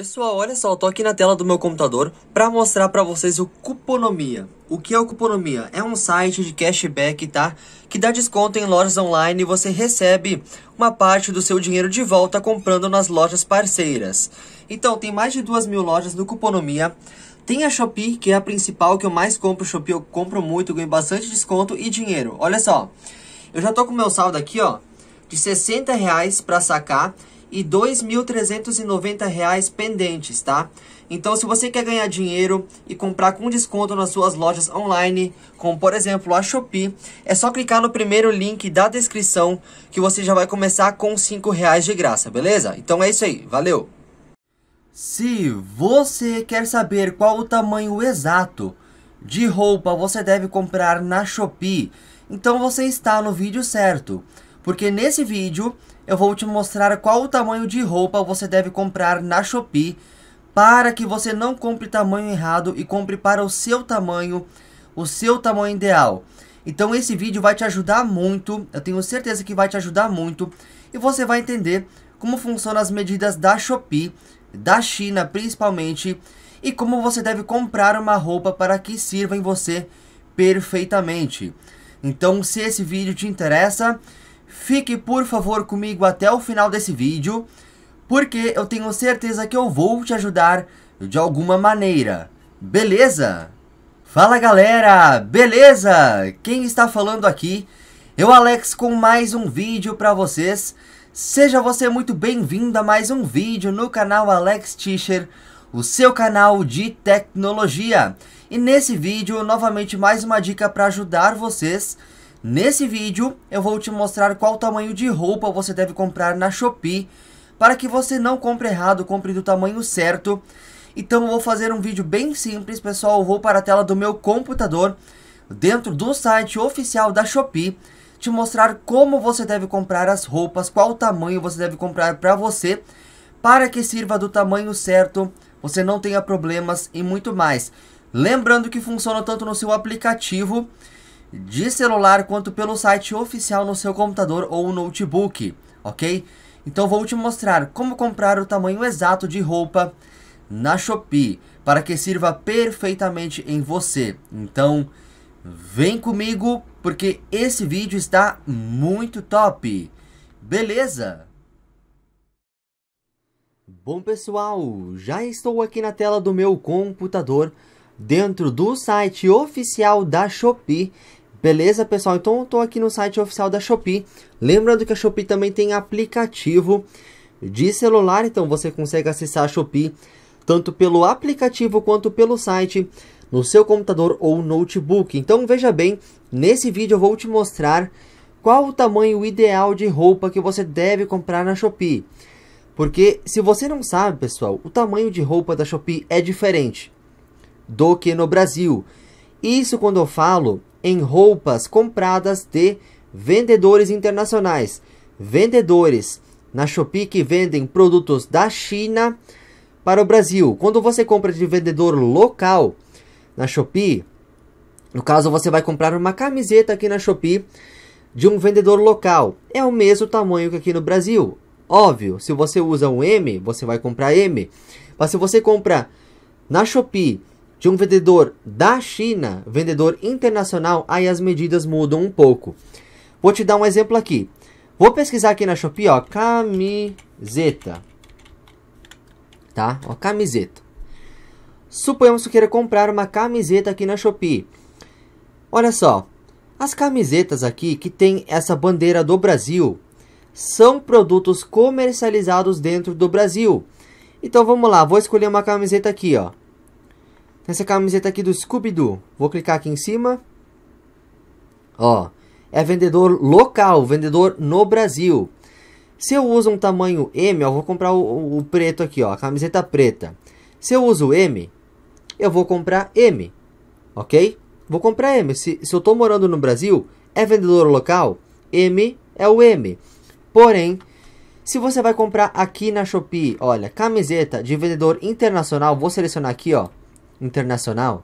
Pessoal, olha só, eu tô aqui na tela do meu computador para mostrar para vocês o Cuponomia. O que é o Cuponomia? É um site de cashback, tá? Que dá desconto em lojas online e você recebe uma parte do seu dinheiro de volta comprando nas lojas parceiras. Então, tem mais de duas mil lojas no Cuponomia. Tem a Shopee, que é a principal, que eu mais compro. Shopee eu compro muito, ganho bastante desconto e dinheiro. Olha só, eu já tô com meu saldo aqui, ó, de 60 reais pra sacar e R$ 2.390 pendentes, tá? Então, se você quer ganhar dinheiro e comprar com desconto nas suas lojas online, como por exemplo a Shopee, é só clicar no primeiro link da descrição que você já vai começar com R$ 5,00 de graça, beleza? Então é isso aí, valeu! Se você quer saber qual o tamanho exato de roupa você deve comprar na Shopee, então você está no vídeo certo, porque nesse vídeo eu vou te mostrar qual o tamanho de roupa você deve comprar na Shopee para que você não compre tamanho errado e compre para o seu tamanho, o seu tamanho ideal. Então esse vídeo vai te ajudar muito, eu tenho certeza que vai te ajudar muito e você vai entender como funcionam as medidas da Shopee, da China principalmente, e como você deve comprar uma roupa para que sirva em você perfeitamente. Então se esse vídeo te interessa, Fique por favor comigo até o final desse vídeo, porque eu tenho certeza que eu vou te ajudar de alguma maneira. Beleza? Fala galera, beleza? Quem está falando aqui? Eu é Alex com mais um vídeo para vocês. Seja você muito bem-vindo a mais um vídeo no canal Alex Tischer, o seu canal de tecnologia. E nesse vídeo, novamente mais uma dica para ajudar vocês Nesse vídeo eu vou te mostrar qual tamanho de roupa você deve comprar na Shopee para que você não compre errado, compre do tamanho certo. Então eu vou fazer um vídeo bem simples, pessoal, eu vou para a tela do meu computador dentro do site oficial da Shopee te mostrar como você deve comprar as roupas, qual tamanho você deve comprar para você, para que sirva do tamanho certo, você não tenha problemas e muito mais. Lembrando que funciona tanto no seu aplicativo de celular quanto pelo site oficial no seu computador ou notebook, ok? Então vou te mostrar como comprar o tamanho exato de roupa na Shopee para que sirva perfeitamente em você. Então vem comigo porque esse vídeo está muito top, beleza? Bom pessoal, já estou aqui na tela do meu computador dentro do site oficial da Shopee Beleza, pessoal? Então eu tô aqui no site oficial da Shopee. Lembrando que a Shopee também tem aplicativo de celular, então você consegue acessar a Shopee tanto pelo aplicativo quanto pelo site no seu computador ou notebook. Então veja bem, nesse vídeo eu vou te mostrar qual o tamanho ideal de roupa que você deve comprar na Shopee. Porque se você não sabe, pessoal, o tamanho de roupa da Shopee é diferente do que no Brasil. Isso quando eu falo em roupas compradas de vendedores internacionais. Vendedores na Shopee que vendem produtos da China para o Brasil. Quando você compra de vendedor local na Shopee, no caso você vai comprar uma camiseta aqui na Shopee de um vendedor local. É o mesmo tamanho que aqui no Brasil. Óbvio, se você usa um M, você vai comprar M. Mas se você compra na Shopee de um vendedor da China, vendedor internacional, aí as medidas mudam um pouco. Vou te dar um exemplo aqui. Vou pesquisar aqui na Shopee, ó, camiseta. Tá? Ó, camiseta. Suponhamos que queira comprar uma camiseta aqui na Shopee. Olha só, as camisetas aqui que tem essa bandeira do Brasil são produtos comercializados dentro do Brasil. Então vamos lá, vou escolher uma camiseta aqui, ó. Essa camiseta aqui do Scooby-Doo. Vou clicar aqui em cima. Ó, é vendedor local, vendedor no Brasil. Se eu uso um tamanho M, ó, vou comprar o, o preto aqui, ó, a camiseta preta. Se eu uso M, eu vou comprar M, ok? Vou comprar M. Se, se eu estou morando no Brasil, é vendedor local, M é o M. Porém, se você vai comprar aqui na Shopee, olha, camiseta de vendedor internacional, vou selecionar aqui, ó, internacional.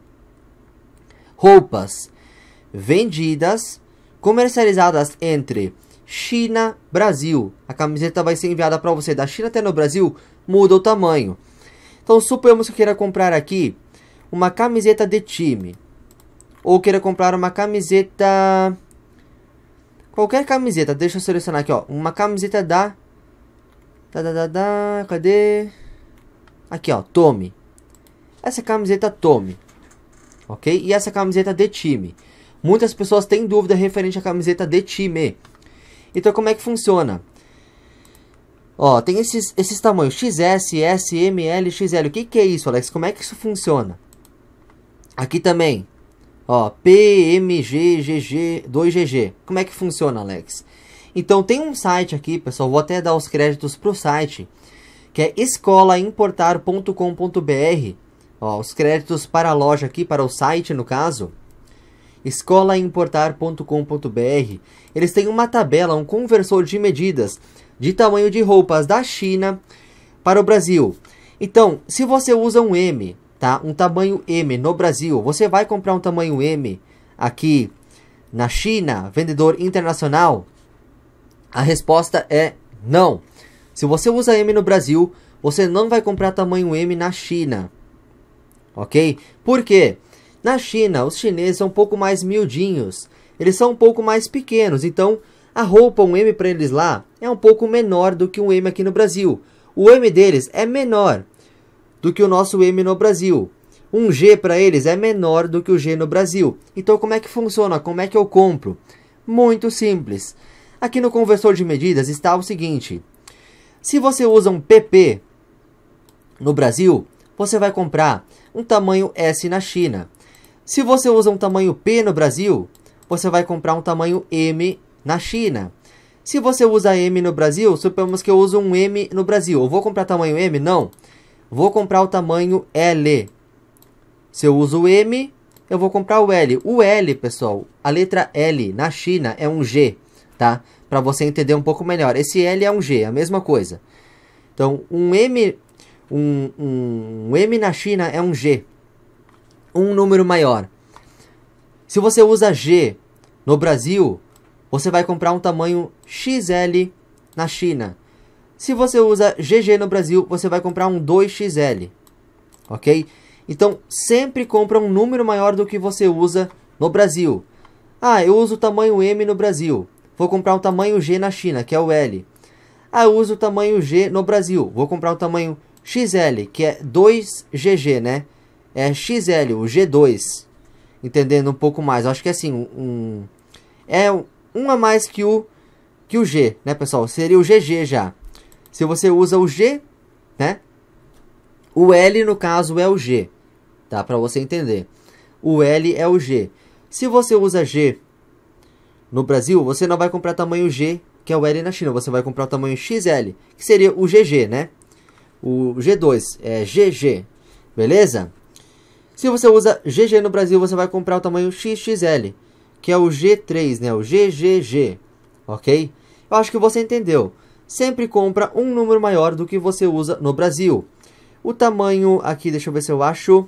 Roupas vendidas, comercializadas entre China, Brasil. A camiseta vai ser enviada para você da China até no Brasil, muda o tamanho. Então, suponhamos que eu queira comprar aqui uma camiseta de time ou queira comprar uma camiseta qualquer camiseta, deixa eu selecionar aqui, ó, uma camiseta da da da da, da cadê? Aqui, ó, tome essa camiseta tome, ok? E essa camiseta de time. Muitas pessoas têm dúvida referente à camiseta de time. Então, como é que funciona? Ó, tem esses, esses tamanhos XS, S, M, L, XL. O que, que é isso, Alex? Como é que isso funciona? Aqui também, ó, P, M, G, g G, 2GG. Como é que funciona, Alex? Então, tem um site aqui, pessoal. Vou até dar os créditos pro site, que é escolaimportar.com.br Ó, os créditos para a loja aqui, para o site no caso, escolaimportar.com.br, eles têm uma tabela, um conversor de medidas de tamanho de roupas da China para o Brasil. Então, se você usa um M, tá? Um tamanho M no Brasil, você vai comprar um tamanho M aqui na China, vendedor internacional? A resposta é não. Se você usa M no Brasil, você não vai comprar tamanho M na China ok? Por quê? Na China, os chineses são um pouco mais miudinhos, eles são um pouco mais pequenos, então a roupa, um M para eles lá, é um pouco menor do que um M aqui no Brasil. O M deles é menor do que o nosso M no Brasil. Um G para eles é menor do que o G no Brasil. Então como é que funciona? Como é que eu compro? Muito simples. Aqui no conversor de medidas está o seguinte: se você usa um PP no Brasil, você vai comprar um tamanho S na China. Se você usa um tamanho P no Brasil, você vai comprar um tamanho M na China. Se você usa M no Brasil, suponhamos que eu uso um M no Brasil. Eu vou comprar tamanho M? Não. Vou comprar o tamanho L. Se eu uso o M, eu vou comprar o L. O L, pessoal, a letra L na China é um G, tá? Para você entender um pouco melhor. Esse L é um G, é a mesma coisa. Então, um M um, um, um M na China é um G, um número maior. Se você usa G no Brasil, você vai comprar um tamanho XL na China. Se você usa GG no Brasil, você vai comprar um 2XL, ok? Então, sempre compra um número maior do que você usa no Brasil. Ah, eu uso o tamanho M no Brasil. Vou comprar um tamanho G na China, que é o L. Ah, eu uso o tamanho G no Brasil. Vou comprar um tamanho XL, que é 2GG, né? É XL, o G2. Entendendo um pouco mais. Eu acho que é assim, um... É um a mais que o, que o G, né, pessoal? Seria o GG já. Se você usa o G, né? O L, no caso, é o G. Tá? Pra você entender. O L é o G. Se você usa G no Brasil, você não vai comprar tamanho G, que é o L na China. Você vai comprar o tamanho XL, que seria o GG, né? o G2, é GG, beleza? Se você usa GG no Brasil, você vai comprar o tamanho XXL, que é o G3, né? O GGG, ok? Eu acho que você entendeu. Sempre compra um número maior do que você usa no Brasil. O tamanho aqui, deixa eu ver se eu acho.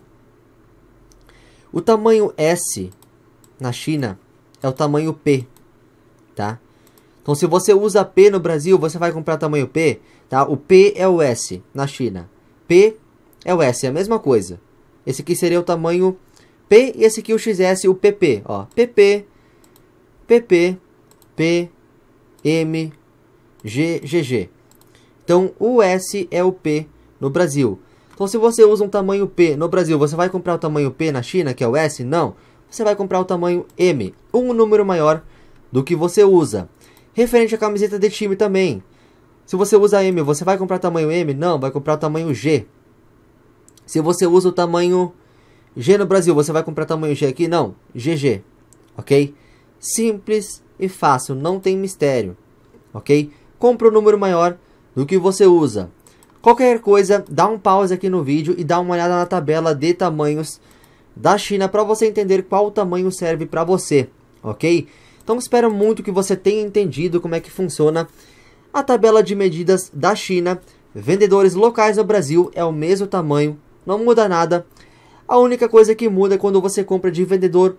O tamanho S na China é o tamanho P, tá? Então, se você usa P no Brasil, você vai comprar tamanho P, tá? O P é o S na China. P é o S, é a mesma coisa. Esse aqui seria o tamanho P e esse aqui o XS, o PP, ó. PP, PP, P, M, G, GG. Então, o S é o P no Brasil. Então, se você usa um tamanho P no Brasil, você vai comprar o tamanho P na China, que é o S? Não. Você vai comprar o tamanho M, um número maior do que você usa referente à camiseta de time também. Se você usa M, você vai comprar tamanho M? Não, vai comprar o tamanho G. Se você usa o tamanho G no Brasil, você vai comprar tamanho G aqui? Não, GG. Ok? Simples e fácil, não tem mistério. Ok? Compra o um número maior do que você usa. Qualquer coisa, dá um pause aqui no vídeo e dá uma olhada na tabela de tamanhos da China para você entender qual tamanho serve para você, ok? Então espero muito que você tenha entendido como é que funciona a tabela de medidas da China. Vendedores locais no Brasil é o mesmo tamanho, não muda nada. A única coisa que muda é quando você compra de vendedor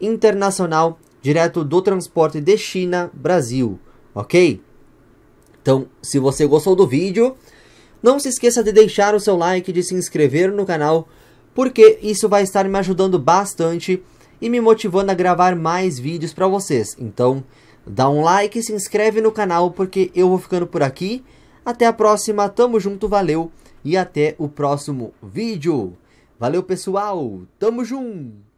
internacional direto do transporte de China Brasil, ok? Então, se você gostou do vídeo, não se esqueça de deixar o seu like, de se inscrever no canal, porque isso vai estar me ajudando bastante e me motivando a gravar mais vídeos para vocês. Então, dá um like e se inscreve no canal porque eu vou ficando por aqui. Até a próxima, tamo junto, valeu e até o próximo vídeo. Valeu, pessoal, tamo junto!